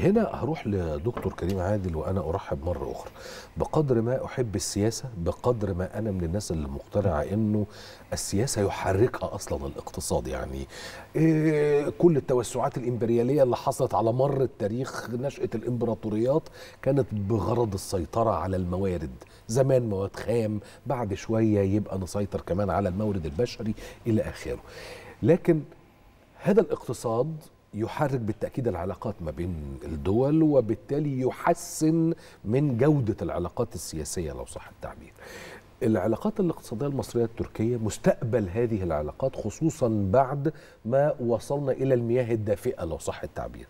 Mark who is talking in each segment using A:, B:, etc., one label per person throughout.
A: هنا هروح لدكتور كريم عادل وانا ارحب مره اخرى بقدر ما احب السياسه بقدر ما انا من الناس اللي مقتنعه انه السياسه يحركها اصلا الاقتصاد يعني إيه كل التوسعات الامبرياليه اللي حصلت على مر التاريخ نشاه الامبراطوريات كانت بغرض السيطره على الموارد زمان مواد خام بعد شويه يبقى نسيطر كمان على المورد البشري الى اخره لكن هذا الاقتصاد يحرك بالتاكيد العلاقات ما بين الدول وبالتالي يحسن من جوده العلاقات السياسيه لو صح التعبير. العلاقات الاقتصاديه المصريه التركيه مستقبل هذه العلاقات خصوصا بعد ما وصلنا الى المياه الدافئه لو صح التعبير.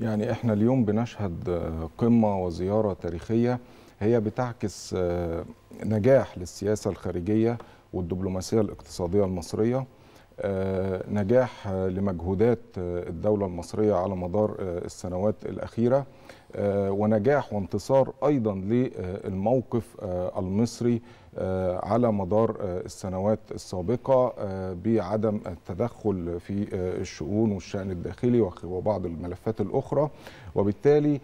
B: يعني احنا اليوم بنشهد قمه وزياره تاريخيه هي بتعكس آه، نجاح للسياسه الخارجيه والدبلوماسيه الاقتصاديه المصريه آه، نجاح آه، لمجهودات آه، الدولة المصرية على مدار السنوات الأخيرة آه، ونجاح وانتصار ايضا للموقف آه، المصري آه، على مدار السنوات السابقه بعدم التدخل في الشؤون والشان الداخلي وبعض الملفات الاخرى وبالتالي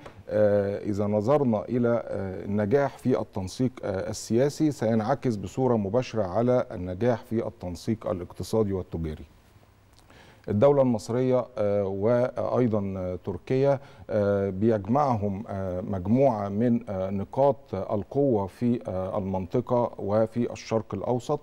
B: اذا نظرنا الى النجاح في التنسيق السياسي سينعكس بصوره مباشره على النجاح في التنسيق الاقتصادي والتجاري الدولة المصرية آه، وأيضا آه، تركيا آه، بيجمعهم مجموعة من نقاط القوة في المنطقة وفي الشرق الأوسط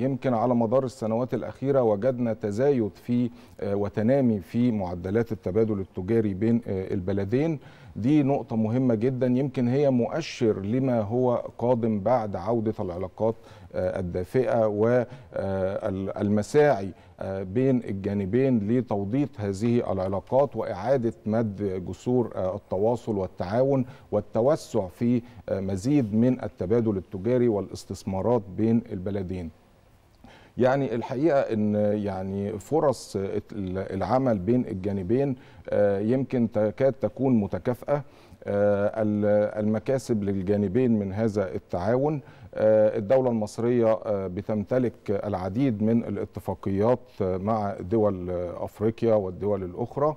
B: يمكن على مدار السنوات الأخيرة وجدنا تزايد في وتنامي في معدلات التبادل التجاري بين البلدين دي نقطة مهمة جدا يمكن هي مؤشر لما هو قادم بعد عودة العلاقات الدافئه والمساعي آه، بين الجانبين لتوضيط هذه العلاقات واعاده مد جسور آه، التواصل والتعاون والتوسع في آه، مزيد من التبادل التجاري والاستثمارات بين البلدين يعني الحقيقه ان يعني فرص العمل بين الجانبين آه، يمكن تكاد تكون متكافئه آه، المكاسب للجانبين من هذا التعاون آه، الدولة المصرية بتمتلك العديد من الاتفاقيات مع دول أفريقيا والدول الأخرى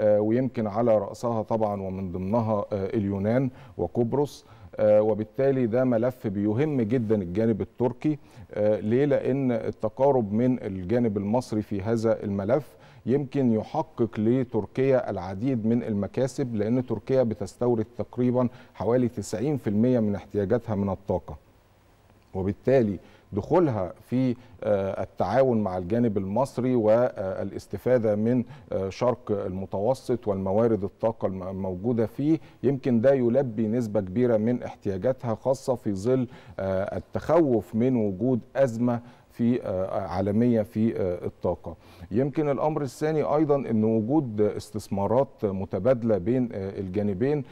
B: ويمكن على رأسها طبعا ومن ضمنها اليونان وقبرص آه، وبالتالي ده ملف بيهم جدا الجانب التركي آه، ليه لأن التقارب من الجانب المصري في هذا الملف يمكن يحقق لتركيا العديد من المكاسب لأن تركيا بتستورد تقريبا حوالي 90% من احتياجاتها من الطاقة وبالتالي دخولها في آه، التعاون مع الجانب المصري والاستفادة آه، من آه، شرق المتوسط والموارد الطاقة الموجودة فيه يمكن ده يلبي نسبة كبيرة من احتياجاتها خاصة في ظل التخوف من وجود أزمة في آه، آه، عالميه في آه، الطاقه يمكن الامر الثاني ايضا ان وجود استثمارات متبادله بين الجانبين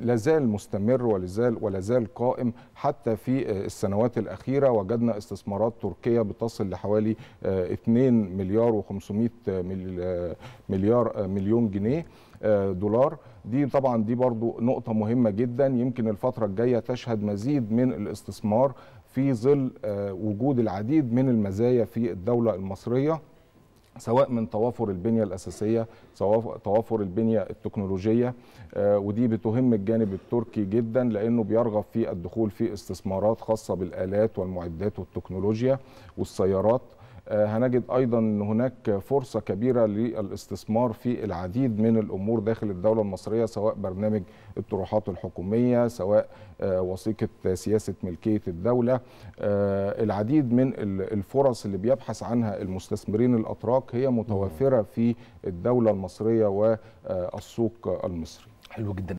B: لازال مستمر ولازال ولازال قائم حتى في السنوات الاخيره وجدنا استثمارات تركيه بتصل لحوالي 2 مليار و500 مليار مليون جنيه دولار دي طبعا دي برضو نقطة مهمة جدا يمكن الفترة الجاية تشهد مزيد من الاستثمار في ظل آه، وجود العديد من المزايا في الدولة المصرية سواء من توافر البنية الأساسية سواء توافر البنية التكنولوجية آه، ودي بتهم الجانب التركي جدا لأنه بيرغب في الدخول في استثمارات خاصة بالآلات والمعدات والتكنولوجيا والسيارات آه، هنجد ايضا ان هناك فرصه كبيره للاستثمار في العديد من الامور داخل الدوله المصريه سواء برنامج الطروحات الحكوميه سواء آه، وثيقه سياسه ملكيه الدوله آه، العديد من الفرص اللي بيبحث عنها المستثمرين الاتراك هي متوفره في الدوله المصريه والسوق المصري حلو جدا